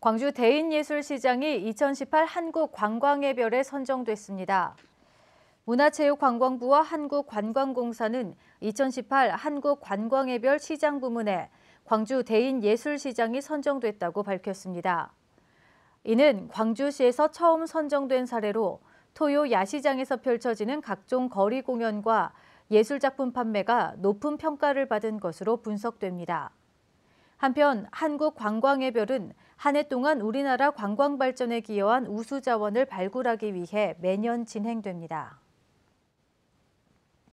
광주 대인예술시장이 2018 한국관광의별에 선정됐습니다. 문화체육관광부와 한국관광공사는 2018 한국관광의별 시장 부문에 광주 대인예술시장이 선정됐다고 밝혔습니다. 이는 광주시에서 처음 선정된 사례로 토요 야시장에서 펼쳐지는 각종 거리 공연과 예술작품 판매가 높은 평가를 받은 것으로 분석됩니다. 한편 한국관광의별은 한 해 동안 우리나라 관광 발전에 기여한 우수 자원을 발굴하기 위해 매년 진행됩니다.